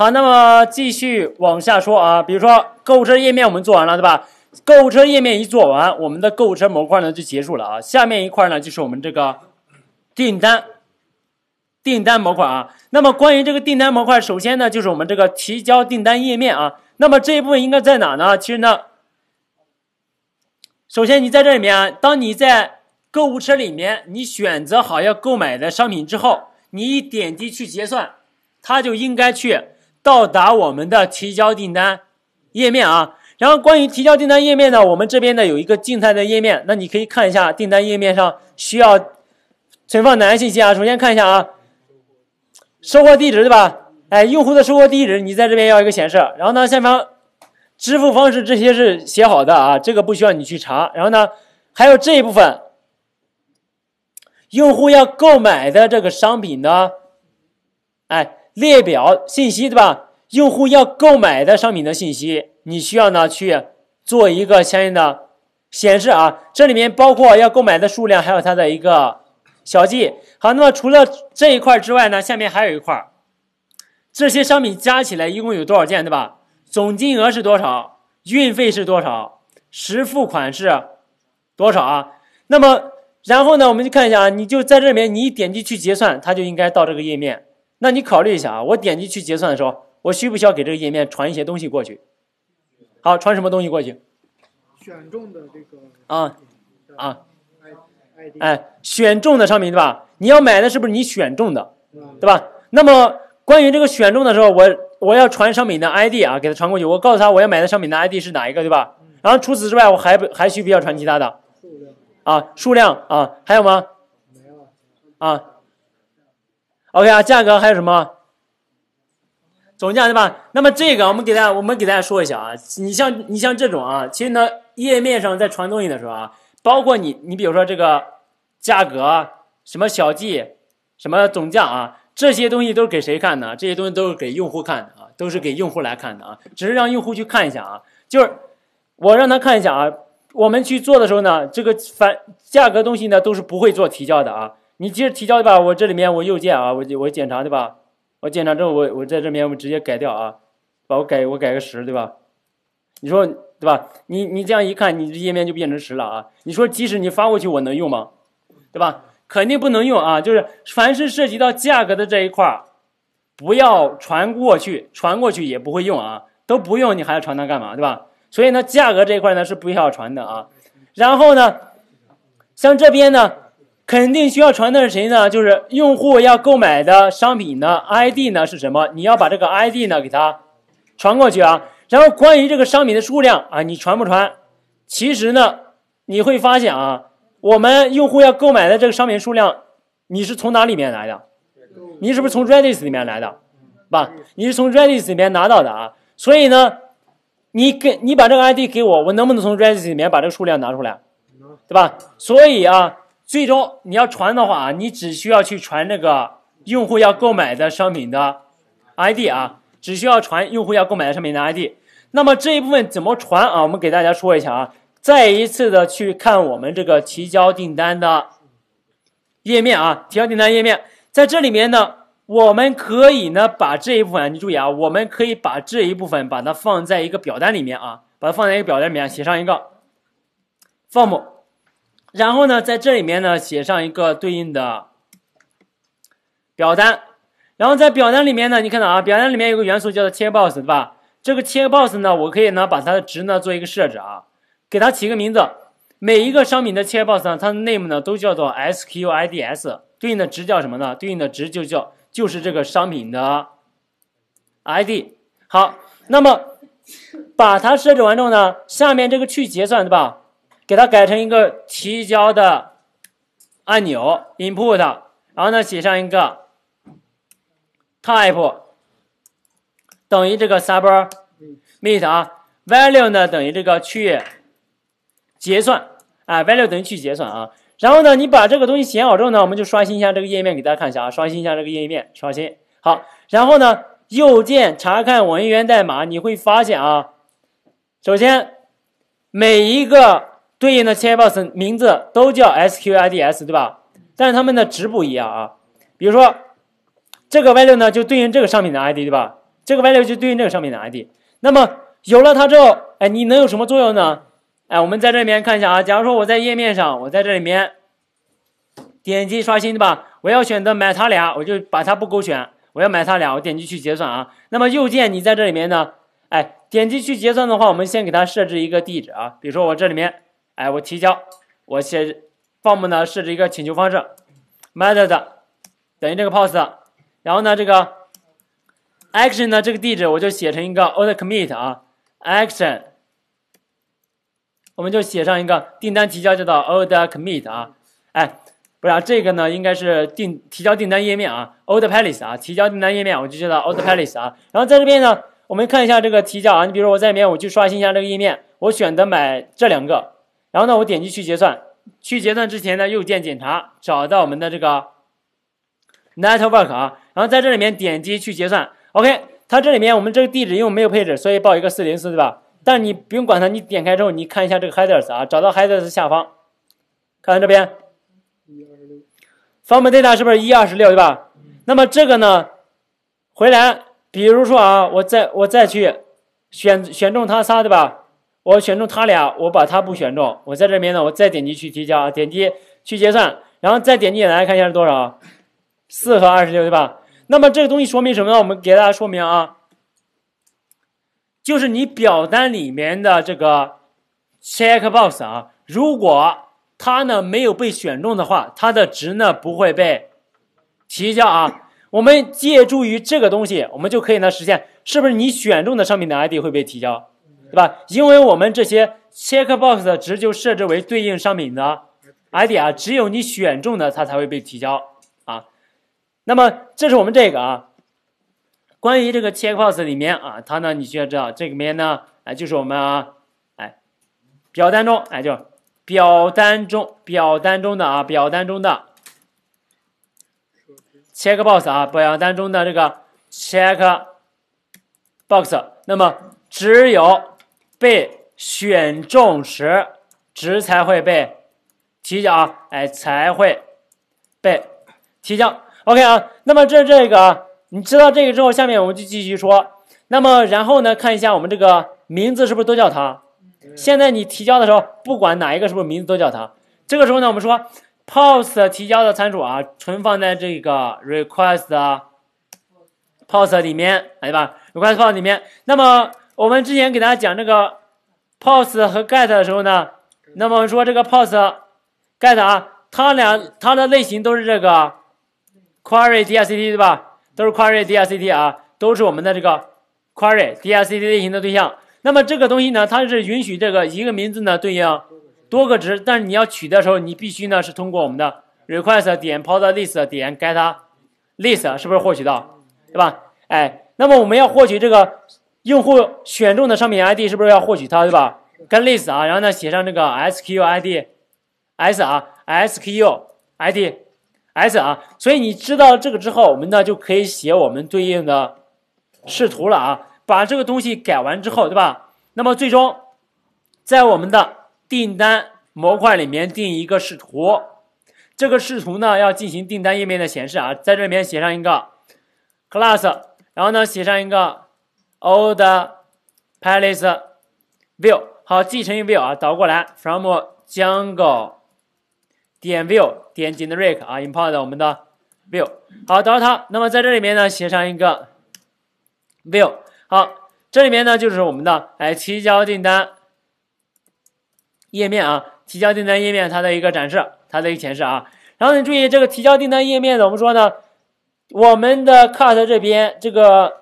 好，那么继续往下说啊，比如说购物车页面我们做完了，对吧？购物车页面一做完，我们的购物车模块呢就结束了啊。下面一块呢就是我们这个订单订单模块啊。那么关于这个订单模块，首先呢就是我们这个提交订单页面啊。那么这一部分应该在哪呢？其实呢，首先你在这里面，当你在购物车里面你选择好要购买的商品之后，你一点击去结算，它就应该去。到达我们的提交订单页面啊，然后关于提交订单页面呢，我们这边呢有一个静态的页面，那你可以看一下订单页面上需要存放哪些信息啊。首先看一下啊，收货地址对吧？哎，用户的收货地址你在这边要一个显示。然后呢，下方支付方式这些是写好的啊，这个不需要你去查。然后呢，还有这一部分，用户要购买的这个商品呢，哎。列表信息对吧？用户要购买的商品的信息，你需要呢去做一个相应的显示啊。这里面包括要购买的数量，还有它的一个小计。好，那么除了这一块之外呢，下面还有一块儿，这些商品加起来一共有多少件对吧？总金额是多少？运费是多少？实付款是多少啊？那么然后呢，我们就看一下啊，你就在这里面，你一点击去结算，它就应该到这个页面。那你考虑一下啊，我点击去结算的时候，我需不需要给这个页面传一些东西过去？好，传什么东西过去？选中的这个啊啊，哎，选中的商品对吧？你要买的是不是你选中的，对吧？那么关于这个选中的时候，我我要传商品的 ID 啊，给他传过去。我告诉他我要买的商品的 ID 是哪一个，对吧？然后除此之外，我还还需不需要传其他的？数量啊，数量啊，还有吗？没有啊。OK 啊，价格还有什么？总价对吧？那么这个我们给大家，我们给大家说一下啊。你像你像这种啊，其实呢，页面上在传东西的时候啊，包括你你比如说这个价格什么小计什么总价啊，这些东西都是给谁看的？这些东西都是给用户看的啊，都是给用户来看的啊，只是让用户去看一下啊。就是我让他看一下啊，我们去做的时候呢，这个反价格东西呢都是不会做提交的啊。你接着提交对吧？我这里面我右键啊，我我检查对吧？我检查之后，我我在这边我直接改掉啊，把我改我改个十对吧？你说对吧？你你这样一看，你这页面就变成十了啊。你说即使你发过去，我能用吗？对吧？肯定不能用啊。就是凡是涉及到价格的这一块儿，不要传过去，传过去也不会用啊，都不用你还要传它干嘛？对吧？所以呢，价格这一块呢是不要传的啊。然后呢，像这边呢。肯定需要传的是谁呢？就是用户要购买的商品呢？ID 呢是什么？你要把这个 ID 呢给它传过去啊。然后关于这个商品的数量啊，你传不传？其实呢，你会发现啊，我们用户要购买的这个商品数量，你是从哪里面来的？你是不是从 Redis 里面来的？吧？你是从 Redis 里面拿到的啊。所以呢，你给，你把这个 ID 给我，我能不能从 Redis 里面把这个数量拿出来？对吧？所以啊。最终你要传的话，啊，你只需要去传那个用户要购买的商品的 ID 啊，只需要传用户要购买的商品的 ID。那么这一部分怎么传啊？我们给大家说一下啊，再一次的去看我们这个提交订单的页面啊，提交订单页面在这里面呢，我们可以呢把这一部分，你注意啊，我们可以把这一部分把它放在一个表单里面啊，把它放在一个表单里面写上一个 form。然后呢，在这里面呢，写上一个对应的表单，然后在表单里面呢，你看到啊，表单里面有个元素叫做切 box，对吧？这个切 box 呢，我可以呢把它的值呢做一个设置啊，给它起个名字。每一个商品的切 box 呢，它的 name 呢都叫做 s q u ids，对应的值叫什么呢？对应的值就叫就是这个商品的 id。好，那么把它设置完之后呢，下面这个去结算，对吧？给它改成一个提交的按钮 input，然后呢写上一个 type 等于这个 submit，啊。value 呢等于这个去结算啊，value 等于去结算啊。然后呢，你把这个东西写好之后呢，我们就刷新一下这个页面给大家看一下啊，刷新一下这个页面，刷新好。然后呢，右键查看文源代码，你会发现啊，首先每一个。对应的 c h A t b o t 名字都叫 S Q I D S，对吧？但是它们的值不一样啊。比如说这个 value 呢，就对应这个商品的 ID，对吧？这个 value 就对应这个商品的 ID。那么有了它之后，哎，你能有什么作用呢？哎，我们在这里面看一下啊。假如说我在页面上，我在这里面点击刷新，对吧？我要选择买它俩，我就把它不勾选。我要买它俩，我点击去结算啊。那么右键你在这里面呢，哎，点击去结算的话，我们先给它设置一个地址啊。比如说我这里面。哎，我提交，我写 form 呢设置一个请求方式，method 等于这个 post，然后呢这个 action 呢这个地址我就写成一个 old commit 啊 action，我们就写上一个订单提交就做 old commit 啊，哎，不是啊，这个呢应该是订提交订单页面啊 old palace 啊提交订单页面我就叫 old palace 啊，然后在这边呢我们看一下这个提交啊，你比如说我在里面我去刷新一下这个页面，我选择买这两个。然后呢，我点击去结算。去结算之前呢，右键检查，找到我们的这个 network 啊。然后在这里面点击去结算。OK，它这里面我们这个地址因为没有配置，所以报一个四零四对吧？但你不用管它，你点开之后，你看一下这个 headers 啊，找到 headers 下方，看看这边，一二六，data 是不是一二十六对吧？那么这个呢，回来，比如说啊，我再我再去选选中它仨对吧？我选中他俩，我把它不选中，我在这边呢，我再点击去提交啊，点击去结算，然后再点进来看一下是多少，四和二十六对吧？那么这个东西说明什么呢？我们给大家说明啊，就是你表单里面的这个 checkbox 啊，如果它呢没有被选中的话，它的值呢不会被提交啊。我们借助于这个东西，我们就可以呢实现，是不是你选中的商品的 ID 会被提交？对吧？因为我们这些 check box 的值就设置为对应商品的 ID 啊，只有你选中的它才会被提交啊。那么这是我们这个啊，关于这个 check box 里面啊，它呢你需要知道，这里面呢，哎，就是我们啊，哎，表单中，哎，就表单中表单中的啊，表单中的 check box 啊，表单中的这个 check box，那么只有被选中时，值才会被提交啊，哎才会被提交。OK 啊，那么这这个你知道这个之后，下面我们就继续说。那么然后呢，看一下我们这个名字是不是都叫它？现在你提交的时候，不管哪一个是不是名字都叫它。这个时候呢，我们说 post 提交的参数啊，存放在这个 request post 里面，对吧？request post 里面，那么。我们之前给大家讲这个 post 和 get 的时候呢，那么我们说这个 post get 啊，它俩它的类型都是这个 query dct 对吧？都是 query dct 啊，都是我们的这个 query dct 类型的对象。那么这个东西呢，它是允许这个一个名字呢对应多个值，但是你要取的时候，你必须呢是通过我们的 request 点 post list 点 get list，是不是获取到？对吧？哎，那么我们要获取这个。用户选中的商品 ID 是不是要获取它，对吧？跟 list 啊，然后呢写上这个 SKU ID S 啊，SKU ID S 啊，所以你知道这个之后，我们呢就可以写我们对应的视图了啊。把这个东西改完之后，对吧？那么最终在我们的订单模块里面定一个视图，这个视图呢要进行订单页面的显示啊。在这里面写上一个 class，然后呢写上一个。old palace view 好继承一个 view 啊，倒过来 from jungle 点 view 点 generic 啊，import 我们的 view 好，导入它。那么在这里面呢，写上一个 view 好，这里面呢就是我们的哎提交订单页面啊，提交订单页面它的一个展示，它的一个显示啊。然后你注意这个提交订单页面怎么说呢？我们的 c u t 这边这个。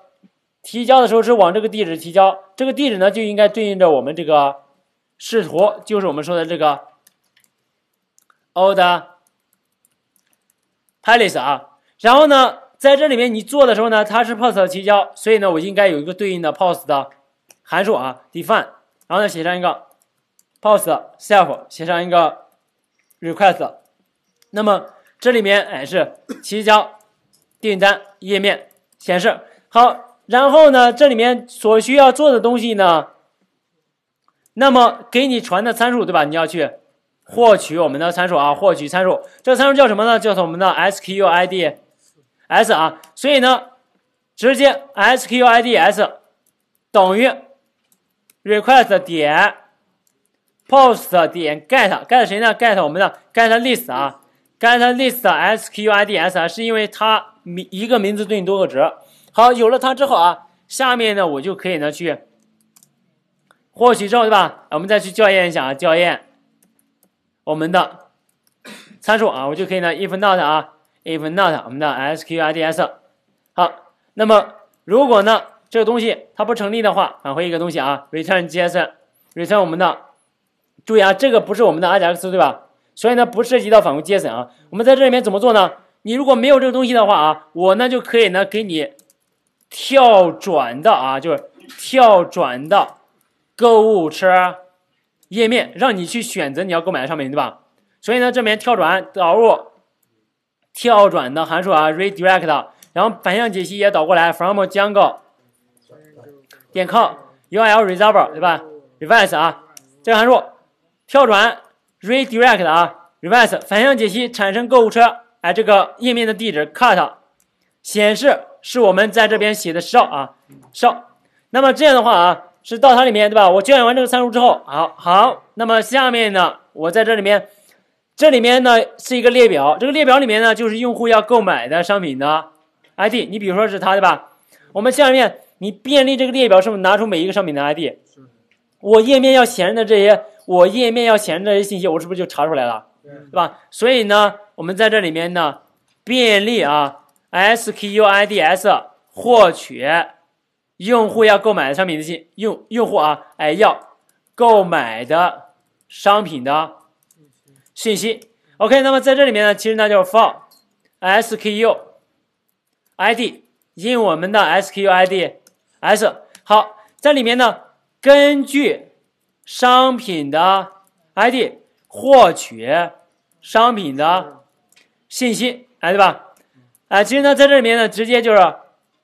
提交的时候是往这个地址提交，这个地址呢就应该对应着我们这个视图，就是我们说的这个 old palace 啊。然后呢，在这里面你做的时候呢，它是 post 提交，所以呢，我应该有一个对应的 post 的函数啊，define，然后呢写上一个 post self，写上一个 request，那么这里面哎是提交订单页面显示，好。然后呢，这里面所需要做的东西呢，那么给你传的参数，对吧？你要去获取我们的参数啊，获取参数。这参数叫什么呢？叫做我们的 SKU ID S 啊。所以呢，直接 SKU ID S 等于 request 点 post 点 get get 谁呢？get 我们的 get list 啊，get list SKU ID S 啊，是因为它名一个名字对应多个值。好，有了它之后啊，下面呢我就可以呢去获取之后对吧？我们再去校验一下啊，校验我们的参数啊，我就可以呢。If not 啊，If not 我们的 SQIDS，好，那么如果呢这个东西它不成立的话，返回一个东西啊，return JSON，return 我们的注意啊，这个不是我们的 IDX 对吧？所以呢不涉及到返回 JSON 啊。我们在这里面怎么做呢？你如果没有这个东西的话啊，我呢就可以呢给你。跳转的啊，就是跳转到购物车页面，让你去选择你要购买的商品，对吧？所以呢，这边跳转导入跳转的函数啊，redirect，然后反向解析也导过来，from Django 点 url r e v e r 对吧？reverse 啊，这个函数跳转 redirect 啊，reverse 反向解析产生购物车哎这个页面的地址，cut 显示。是我们在这边写的少啊少，那么这样的话啊是到它里面对吧？我修改完这个参数之后，好，好，那么下面呢，我在这里面，这里面呢是一个列表，这个列表里面呢就是用户要购买的商品的 ID，你比如说是它对吧？我们下面你便利这个列表是不是拿出每一个商品的 ID？我页面要显示的这些，我页面要显示这些信息，我是不是就查出来了？对吧？所以呢，我们在这里面呢便利啊。SKUIDs 获取用户要购买的商品的信息，用用户啊，哎要购买的商品的，信息。OK，那么在这里面呢，其实呢就是放 SKUID，用我们的 SKUIDs。好，在里面呢，根据商品的 ID 获取商品的信息，哎，对吧？啊，其实呢，在这里面呢，直接就是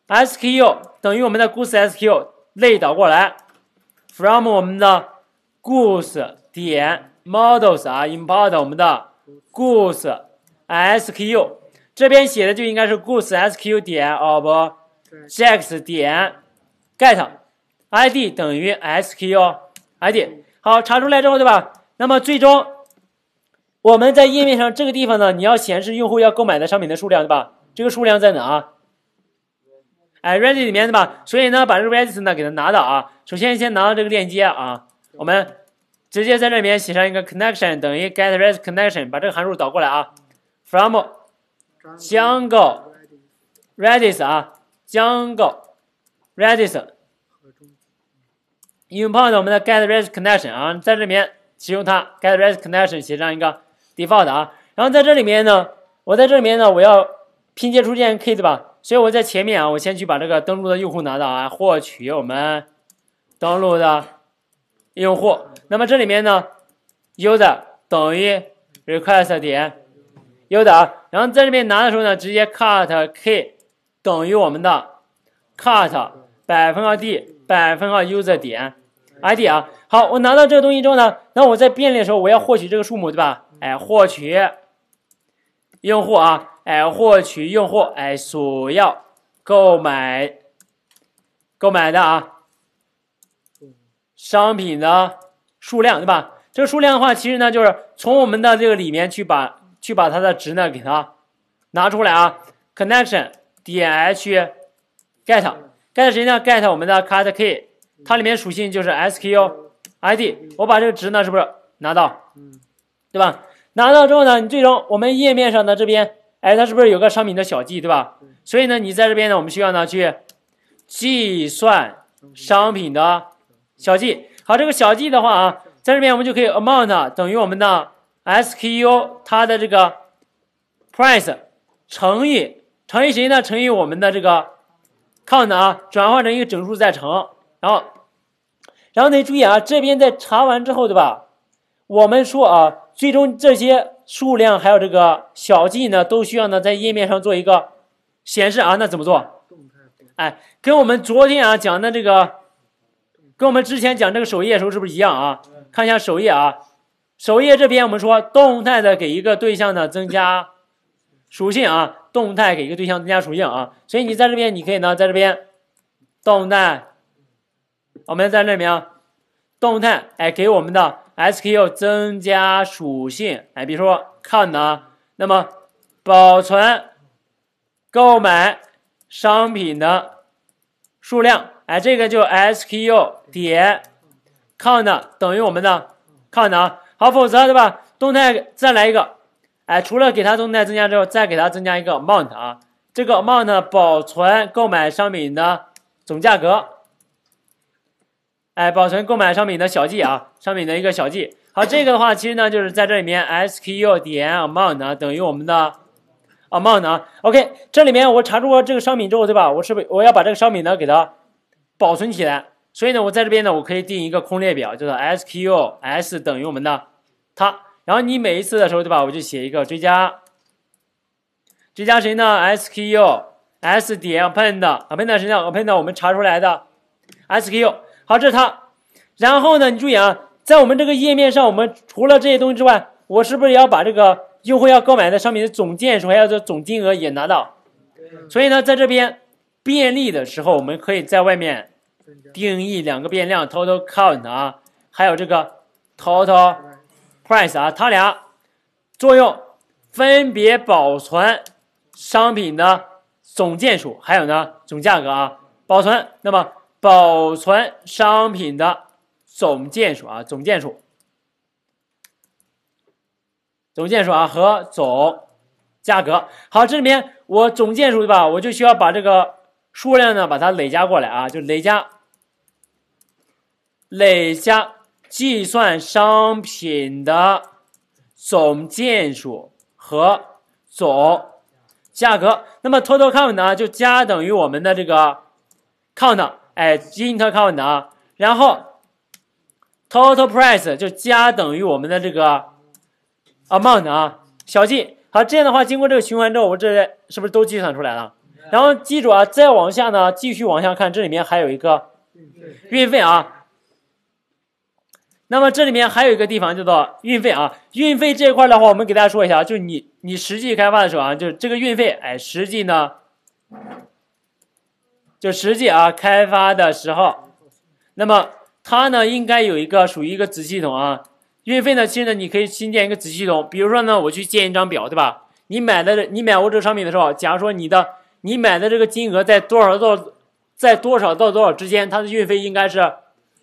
SKU 等于我们的 Goods SKU 类导过来，from 我们的 Goods 点 Models 啊，import 我们的 Goods SKU，这边写的就应该是 Goods SKU 点 of GX 点 get ID 等于 SKU ID，好，查出来之后，对吧？那么最终我们在页面上这个地方呢，你要显示用户要购买的商品的数量，对吧？这个数量在哪？哎 r e d y 里面对吧？所以呢，把这个 redis 呢给它拿到啊。首先先拿到这个链接啊，我们直接在这边写上一个 connection 等于 get redis connection，把这个函数导过来啊。from django redis 啊，django redis。import 我们的 get redis connection 啊，在这边启用它 get redis connection 写上一个 default 啊。然后在这里面呢，我在这里面呢，我要。拼接出现 K 对吧？所以我在前面啊，我先去把这个登录的用户拿到啊，获取我们登录的用户。那么这里面呢，user 等于 request 点 user，然后在这边拿的时候呢，直接 cut k 等于我们的 cut 百分号 d 百分号 user 点 i d 啊。好，我拿到这个东西之后呢，那我在便利的时候，我要获取这个数目对吧？哎，获取用户啊。哎，获取用户哎所要购买购买的啊商品的数量，对吧？这个数量的话，其实呢就是从我们的这个里面去把去把它的值呢给它拿出来啊。connection 点 h get get 谁呢？get 我们的 cart key，它里面属性就是 sku id，我把这个值呢是不是拿到？嗯，对吧？拿到之后呢，你最终我们页面上的这边。哎，它是不是有个商品的小计，对吧？所以呢，你在这边呢，我们需要呢去计算商品的小计。好，这个小计的话啊，在这边我们就可以 amount 等于我们的 SKU 它的这个 price 乘以乘以谁呢？乘以我们的这个 count 啊，转换成一个整数再乘。然后，然后呢，注意啊，这边在查完之后，对吧？我们说啊。最终这些数量还有这个小计呢，都需要呢在页面上做一个显示啊。那怎么做？哎，跟我们昨天啊讲的这个，跟我们之前讲这个首页的时候是不是一样啊？看一下首页啊，首页这边我们说动态的给一个对象呢增加属性啊，动态给一个对象增加属性啊。所以你在这边你可以呢在这边动态，我们在这边动态哎给我们的。SKU 增加属性，哎，比如说 count 啊，那么保存购买商品的数量，哎，这个就 SKU 点 count 等于我们的 count 啊，好，否则对吧？动态再来一个，哎，除了给它动态增加之后，再给它增加一个 amount 啊，这个 amount 保存购买商品的总价格。哎，保存购买商品的小记啊，商品的一个小记。好，这个的话，其实呢就是在这里面，S k U 点 amount 等于我们的 amount 啊。OK，这里面我查出这个商品之后，对吧？我是不是我要把这个商品呢给它保存起来？所以呢，我在这边呢，我可以定一个空列表，叫做 S k U S 等于我们的它。然后你每一次的时候，对吧？我就写一个追加，追加谁呢？S k U S 点 append，append 是这样 a p p e n d 我们查出来的 S k U。好，这是它。然后呢，你注意啊，在我们这个页面上，我们除了这些东西之外，我是不是也要把这个用户要购买的商品的总件数，还有这总金额也拿到？所以呢，在这边便利的时候，我们可以在外面定义两个变量：total count 啊，还有这个 total price 啊。它俩作用分别保存商品的总件数，还有呢总价格啊。保存，那么。保存商品的总件数啊，总件数，总件数啊和总价格。好，这里面我总件数对吧？我就需要把这个数量呢，把它累加过来啊，就累加，累加计算商品的总件数和总价格。那么，total count 呢，就加等于我们的这个 count。哎 i n t e r c o u n t 啊，然后 total price 就加等于我们的这个 amount 啊，小 g。好，这样的话，经过这个循环之后，我这是不是都计算出来了？然后记住啊，再往下呢，继续往下看，这里面还有一个运费啊。那么这里面还有一个地方叫做运费啊，运费这一块的话，我们给大家说一下，就是你你实际开发的时候啊，就是这个运费，哎，实际呢。就实际啊，开发的时候，那么它呢应该有一个属于一个子系统啊。运费呢，其实呢你可以新建一个子系统，比如说呢我去建一张表，对吧？你买的你买我这个商品的时候，假如说你的你买的这个金额在多少到在多少到多少之间，它的运费应该是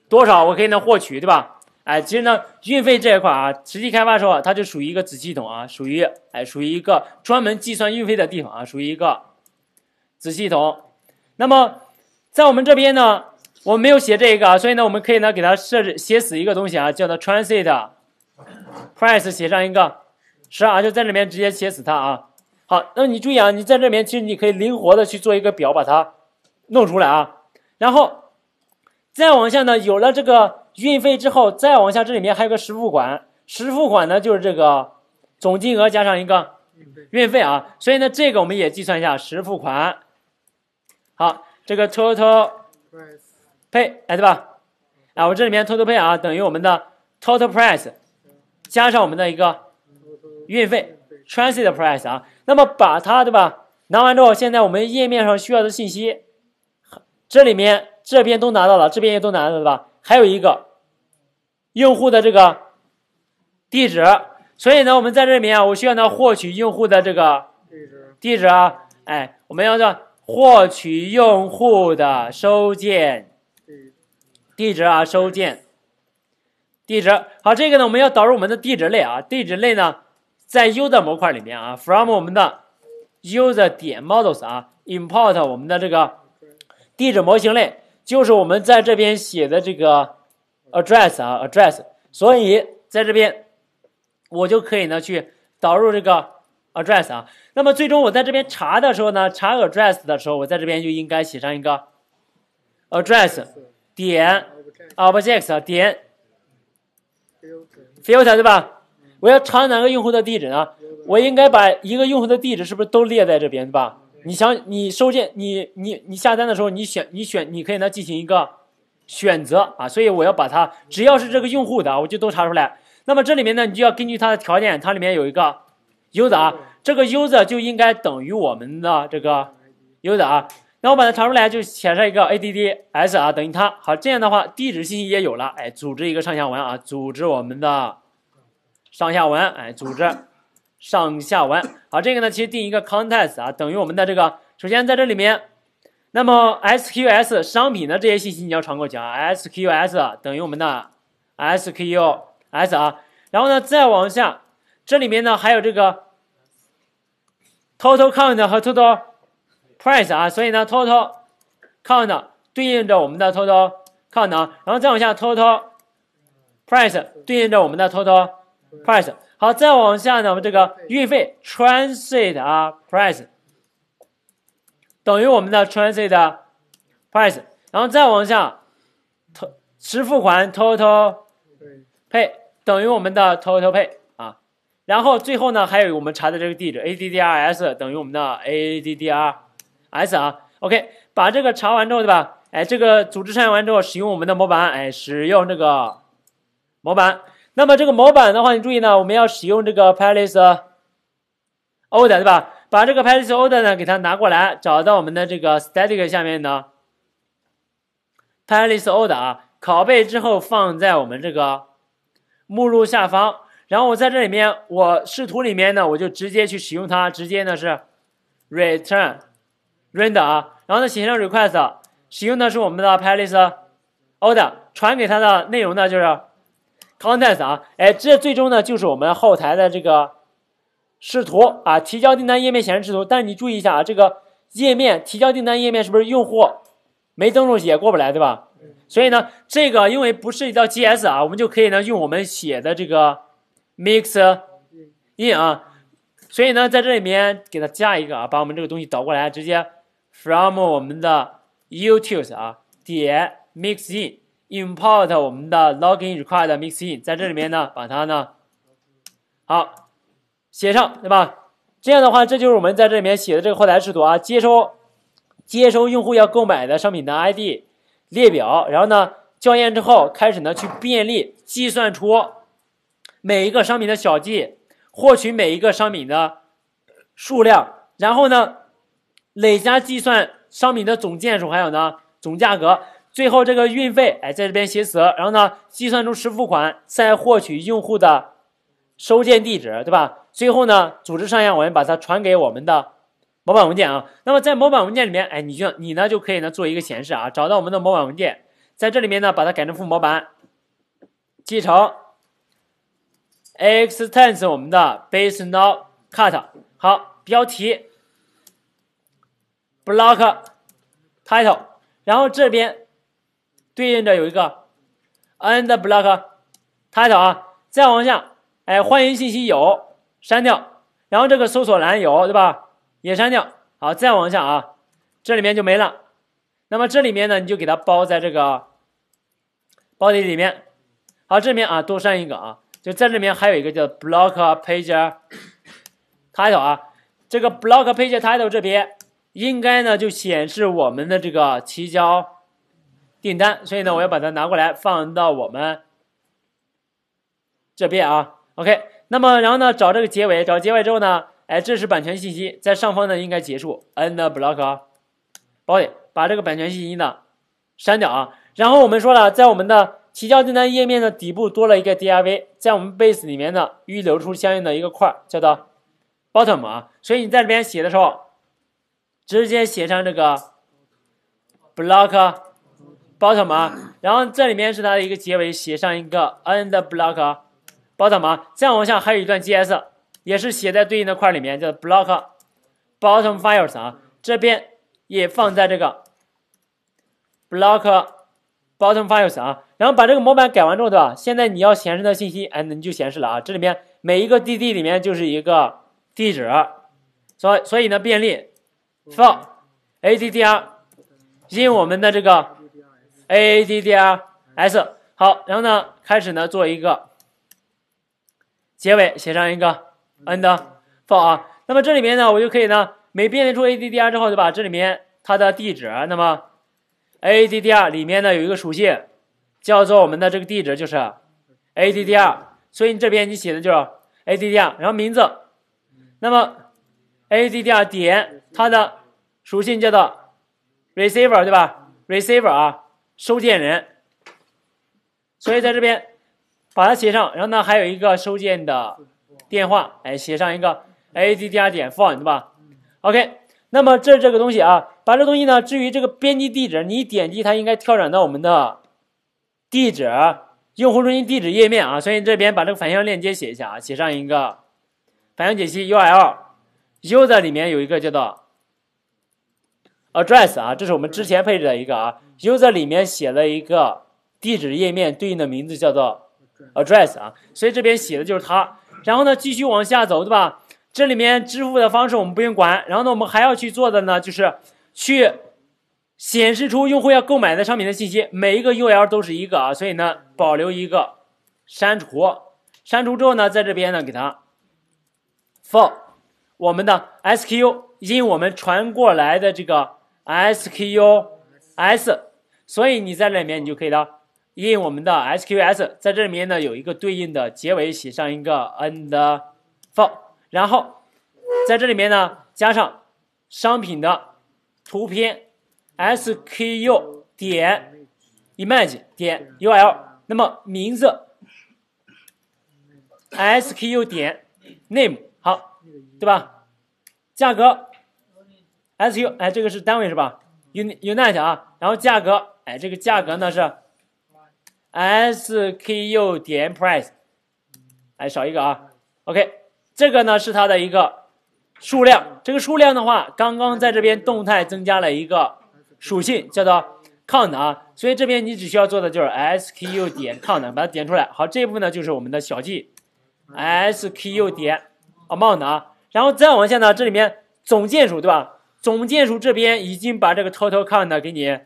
多少，我可以能获取，对吧？哎，其实呢运费这一块啊，实际开发时候它就属于一个子系统啊，属于哎属于一个专门计算运费的地方啊，属于一个子系统。那么，在我们这边呢，我没有写这个啊，所以呢，我们可以呢，给它设置写死一个东西啊，叫做 transit price，写上一个十二，就在里面直接写死它啊。好，那你注意啊，你在这边其实你可以灵活的去做一个表，把它弄出来啊。然后再往下呢，有了这个运费之后，再往下这里面还有个实付款，实付款呢就是这个总金额加上一个运费啊，所以呢，这个我们也计算一下实付款。好，这个 total pay 哎对吧？啊，我这里面 total pay 啊，等于我们的 total price 加上我们的一个运费 transit price 啊。那么把它对吧？拿完之后，现在我们页面上需要的信息，这里面这边都拿到了，这边也都拿到了对吧？还有一个用户的这个地址，所以呢，我们在这里面，啊，我需要呢获取用户的这个地址地址啊，哎，我们要让获取用户的收件地址啊，收件地址。好，这个呢，我们要导入我们的地址类啊。地址类呢，在 User 模块里面啊，from 我们的 User 点 Models 啊，import 我们的这个地址模型类，就是我们在这边写的这个 Address 啊，Address。所以在这边，我就可以呢去导入这个。address 啊，那么最终我在这边查的时候呢，查 address 的时候，我在这边就应该写上一个 address 点 object 点 f i l t e r i l e 对吧？我要查哪个用户的地址呢？我应该把一个用户的地址是不是都列在这边对吧？你想，你收件，你你你下单的时候，你选你选，你可以呢进行一个选择啊，所以我要把它只要是这个用户的，我就都查出来。那么这里面呢，你就要根据它的条件，它里面有一个。u s r 啊，这个 u s r 就应该等于我们的这个 u s r 啊，那我把它查出来就写上一个 a d d s 啊等于它，好这样的话地址信息也有了，哎，组织一个上下文啊，组织我们的上下文，哎，组织上下文，好，这个呢其实定一个 context 啊等于我们的这个，首先在这里面，那么 s k s 商品的这些信息你要传过去啊，s k s 等于我们的 s k s 啊，然后呢再往下。这里面呢还有这个 total count 和 total price 啊，所以呢 total count 对应着我们的 total count，啊、然后再往下 total price 对应着我们的 total price。好，再往下呢，我们这个运费 transit 啊 price 等于我们的 transit price，然后再往下，实付款 total pay 等于我们的 total pay。然后最后呢，还有我们查的这个地址，addr s 等于我们的 addr s 啊。OK，把这个查完之后，对吧？哎，这个组织筛选完之后，使用我们的模板，哎，使用这个模板。那么这个模板的话，你注意呢，我们要使用这个 palace o 的，对吧？把这个 palace o 的呢给它拿过来，找到我们的这个 static 下面的 palace o 的啊，拷贝之后放在我们这个目录下方。然后我在这里面，我视图里面呢，我就直接去使用它，直接呢是 return render 啊，然后呢写上 request，使用的是我们的 Palace Order，传给它的内容呢就是 contents 啊，哎，这最终呢就是我们后台的这个视图啊，提交订单页面显示视图，但是你注意一下啊，这个页面提交订单页面是不是用户没登录也过不来对吧？所以呢，这个因为不涉及到 G S 啊，我们就可以呢用我们写的这个。Mix in 啊，所以呢，在这里面给它加一个啊，把我们这个东西倒过来，直接 from 我们的 y o u t u b e 啊，点 mix in import 我们的 logging required mix in，在这里面呢，把它呢，好写上对吧？这样的话，这就是我们在这里面写的这个后台制度啊，接收接收用户要购买的商品的 ID 列表，然后呢，校验之后开始呢去便利计算出。每一个商品的小计，获取每一个商品的数量，然后呢，累加计算商品的总件数，还有呢总价格，最后这个运费，哎，在这边写死，然后呢，计算出实付款，再获取用户的收件地址，对吧？最后呢，组织上下文把它传给我们的模板文件啊。那么在模板文件里面，哎，你就你呢就可以呢做一个显示啊，找到我们的模板文件，在这里面呢把它改成副模板，继承。extends 我们的 base no cut 好标题。block title，然后这边对应着有一个 n d block title 啊，再往下，哎，欢迎信息有，删掉，然后这个搜索栏有对吧？也删掉。好，再往下啊，这里面就没了。那么这里面呢，你就给它包在这个 body 里面。好，这边啊，多删一个啊。就在这边还有一个叫 block page title 啊，这个 block page title 这边应该呢就显示我们的这个提交订单，所以呢我要把它拿过来放到我们这边啊。OK，那么然后呢找这个结尾，找结尾之后呢，哎，这是版权信息，在上方呢应该结束 end block body，把这个版权信息呢删掉啊。然后我们说了在我们的。提交订单页面的底部多了一个 DIV，在我们 base 里面呢预留出相应的一个块，叫做 bottom 啊。所以你在这边写的时候，直接写上这个 block bottom 啊。然后这里面是它的一个结尾，写上一个 end block bottom 啊。再往下还有一段 JS，也是写在对应的块里面，叫 block bottom files 啊。这边也放在这个 block bottom files 啊。然后把这个模板改完之后，对吧？现在你要显示的信息，哎，你就显示了啊。这里面每一个 D D 里面就是一个地址，所所以呢，便利 for A D D R，因我们的这个 A D D R S。好，然后呢，开始呢做一个结尾，写上一个 N 的 for 啊。那么这里面呢，我就可以呢，每便利出 A D D R 之后，对吧？这里面它的地址，那么 A D D R 里面呢有一个属性。叫做我们的这个地址就是，A D D R，所以你这边你写的就是 A D D R，然后名字，那么 A D D R 点它的属性叫做 receiver 对吧？receiver 啊，收件人，所以在这边把它写上，然后呢还有一个收件的电话，哎，写上一个 A D D R 点 phone 对吧？OK，那么这这个东西啊，把这东西呢置于这个编辑地址，你点击它应该跳转到我们的。地址用户中心地址页面啊，所以这边把这个反向链接写一下啊，写上一个反向解析 U L U 的里面有一个叫做 address 啊，这是我们之前配置的一个啊，U 的里面写了一个地址页面对应的名字叫做 address 啊，所以这边写的就是它，然后呢继续往下走对吧？这里面支付的方式我们不用管，然后呢我们还要去做的呢就是去显示出用户要购买的商品的信息，每一个 U L 都是一个啊，所以呢，保留一个，删除，删除之后呢，在这边呢，给它 for 我们的 S Q U，因我们传过来的这个 S Q U S，所以你在里面你就可以了，因我们的 S Q U S，在这里面呢有一个对应的结尾，写上一个 a n d for，然后在这里面呢加上商品的图片。SKU 点 image 点 UL，那么名字 SKU 点 name 好，对吧？价格 SKU，哎，这个是单位是吧？unit 啊，然后价格，哎，这个价格呢是 SKU 点 price，哎，少一个啊。OK，这个呢是它的一个数量，这个数量的话，刚刚在这边动态增加了一个。属性叫做 count 啊，所以这边你只需要做的就是 sku 点 count，把它点出来。好，这一步呢就是我们的小计，sku 点 amount 啊，然后再往下呢，这里面总件数对吧？总件数这边已经把这个 total count 给你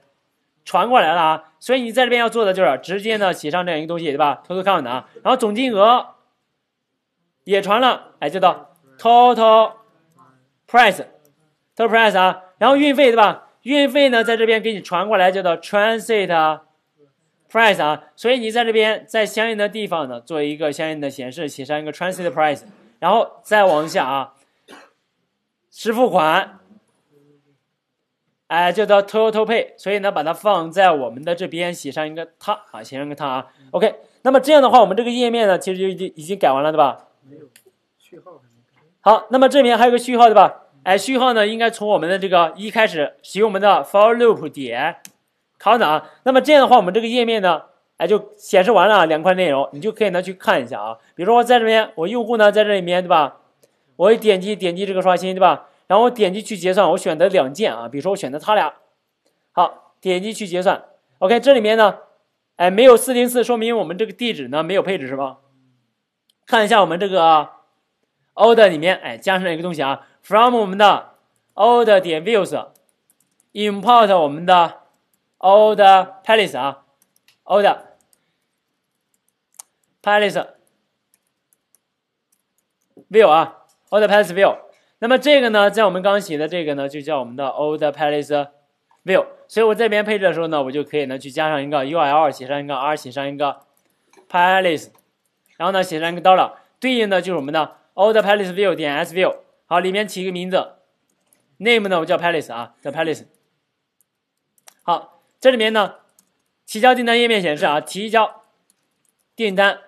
传过来了啊，所以你在这边要做的就是直接呢写上这样一个东西对吧？total count 啊，然后总金额也传了，哎，叫做 total price，total price 啊，然后运费对吧？运费呢，在这边给你传过来，叫做 transit price 啊，所以你在这边在相应的地方呢，做一个相应的显示，写上一个 transit price，然后再往下啊，支付款，哎，叫做 total pay，所以呢，把它放在我们的这边，写上一个它啊，写上一个它啊，OK，那么这样的话，我们这个页面呢，其实就已经已经改完了，对吧？没有序号，好，那么这边还有个序号，对吧？哎，序号呢？应该从我们的这个一开始，使用我们的 for loop 点 count 啊。那么这样的话，我们这个页面呢，哎，就显示完了两块内容，你就可以呢去看一下啊。比如说我在这边，我用户呢在这里面对吧？我点击点击这个刷新对吧？然后我点击去结算，我选择两件啊。比如说我选择他俩，好，点击去结算。OK，这里面呢，哎，没有404，说明我们这个地址呢没有配置是吧？看一下我们这个 order 里面，哎，加上一个东西啊。from 我们的 old 点 views import 我们的 old palace 啊，old palace view 啊，old palace view。那么这个呢，在我们刚写的这个呢，就叫我们的 old palace view。所以我这边配置的时候呢，我就可以呢去加上一个 URL 写上一个 palace，然后呢写上一个 dollar，对应的就是我们的 old palace view 点 s view。好，里面起一个名字，name 呢，我叫 palace 啊，叫 palace。好，这里面呢，提交订单页面显示啊，提交订单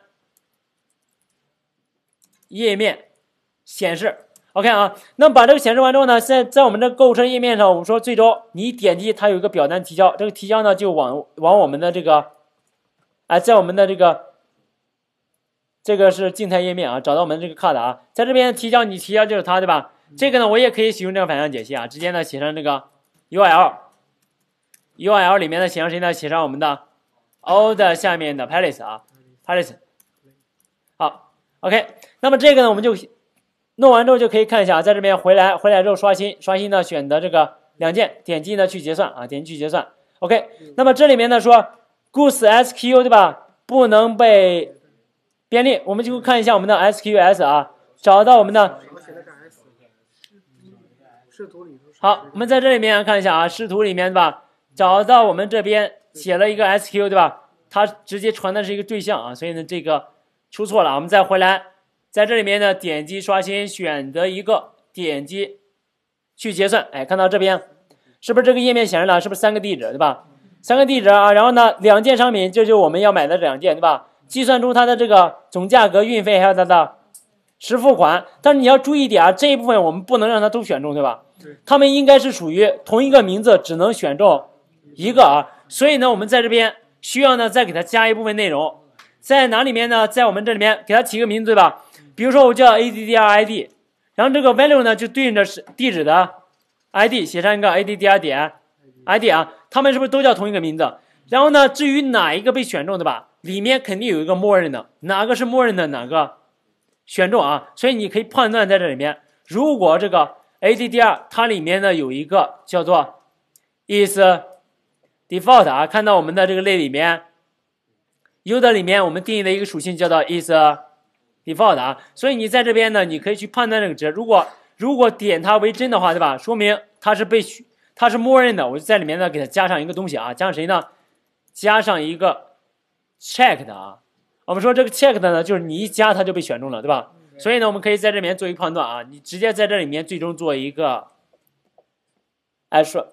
页面显示，OK 啊。那么把这个显示完之后呢，现在在我们的购物车页面上，我们说最终你点击它有一个表单提交，这个提交呢就往往我们的这个，哎，在我们的这个。这个是静态页面啊，找到我们这个 card 啊，在这边提交，你提交就是它，对吧？这个呢，我也可以使用这个反向解析啊，直接呢写上这个 U L U L 里面呢写上谁呢？写上我们的 all 的下面的 palace 啊，palace 好，OK，那么这个呢，我们就弄完之后就可以看一下，在这边回来回来之后刷新，刷新呢选择这个两件，点击呢去结算啊，点击去结算，OK，那么这里面呢说 g o o s e S Q U 对吧？不能被便利，我们就看一下我们的 S Q S 啊，找到我们的。好，我们在这里面看一下啊，视图里面吧，找到我们这边写了一个 S Q 对吧？它直接传的是一个对象啊，所以呢这个出错了，我们再回来，在这里面呢点击刷新，选择一个点击去结算，哎，看到这边是不是这个页面显示了？是不是三个地址对吧？三个地址啊，然后呢两件商品，这就是我们要买的两件对吧？计算出它的这个总价格、运费还有它的实付款，但是你要注意点啊，这一部分我们不能让它都选中，对吧？对，他们应该是属于同一个名字，只能选中一个啊。所以呢，我们在这边需要呢再给它加一部分内容，在哪里面呢？在我们这里面给它起个名字，对吧？比如说我叫 a d d r i d，然后这个 value 呢就对应的是地址的 i d，写上一个 a d d r 点 i d 啊，他们是不是都叫同一个名字？然后呢，至于哪一个被选中，对吧？里面肯定有一个默认的，哪个是默认的哪个选中啊？所以你可以判断在这里面，如果这个 A D D R 它里面呢有一个叫做 is default 啊，看到我们的这个类里面 U 的里面我们定义的一个属性叫做 is default 啊，所以你在这边呢，你可以去判断这个值，如果如果点它为真的话，对吧？说明它是被它是默认的，我就在里面呢给它加上一个东西啊，加上谁呢？加上一个。checked 啊，我们说这个 checked 呢，就是你一加它就被选中了，对吧？所以呢，我们可以在这里面做一个判断啊，你直接在这里面最终做一个，哎，刷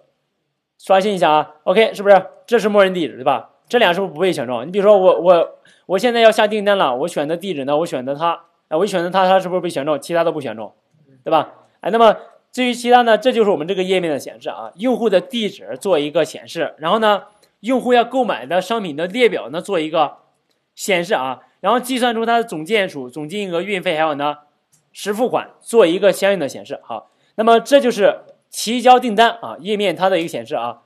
刷新一下啊，OK，是不是？这是默认地址，对吧？这俩是不是不被选中？你比如说我我我现在要下订单了，我选的地址呢，我选择它，哎，我选择它，它是不是被选中？其他都不选中，对吧？哎，那么至于其他呢，这就是我们这个页面的显示啊，用户的地址做一个显示，然后呢？用户要购买的商品的列表呢，做一个显示啊，然后计算出它的总件数、总金额、运费，还有呢实付款，做一个相应的显示。好，那么这就是提交订单啊页面它的一个显示啊。